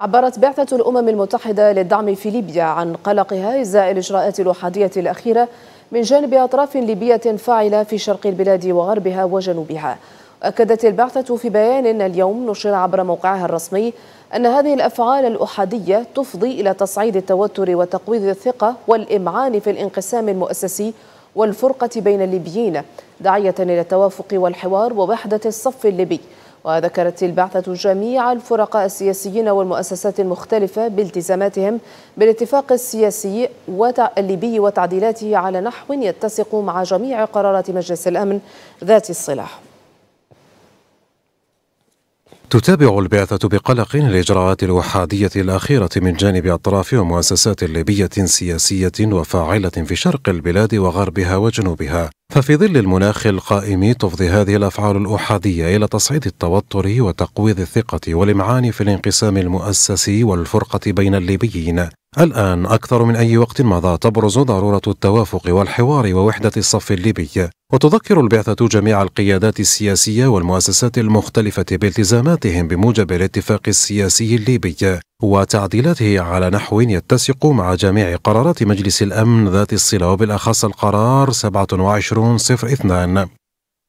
عبرت بعثة الأمم المتحدة للدعم في ليبيا عن قلقها إزاء الإجراءات الأحادية الأخيرة من جانب أطراف ليبية فاعلة في شرق البلاد وغربها وجنوبها أكدت البعثة في بيان اليوم نشر عبر موقعها الرسمي أن هذه الأفعال الأحادية تفضي إلى تصعيد التوتر وتقويض الثقة والإمعان في الانقسام المؤسسي والفرقة بين الليبيين داعية إلى التوافق والحوار ووحدة الصف الليبي وذكرت البعثة جميع الفرقاء السياسيين والمؤسسات المختلفة بالتزاماتهم بالاتفاق السياسي الليبي وتعديلاته على نحو يتسق مع جميع قرارات مجلس الأمن ذات الصلاح تتابع البعثة بقلق الإجراءات الوحادية الأخيرة من جانب أطراف ومؤسسات ليبية سياسية وفاعلة في شرق البلاد وغربها وجنوبها ففي ظل المناخ القائم تفضي هذه الأفعال الأحادية إلى تصعيد التوتر وتقويض الثقة والإمعان في الانقسام المؤسسي والفرقة بين الليبيين الآن أكثر من أي وقت مضى تبرز ضرورة التوافق والحوار ووحدة الصف الليبي وتذكر البعثة جميع القيادات السياسية والمؤسسات المختلفة بالتزاماتهم بموجب الاتفاق السياسي الليبي وتعديلاته على نحو يتسق مع جميع قرارات مجلس الأمن ذات الصلة وبالأخص القرار 2702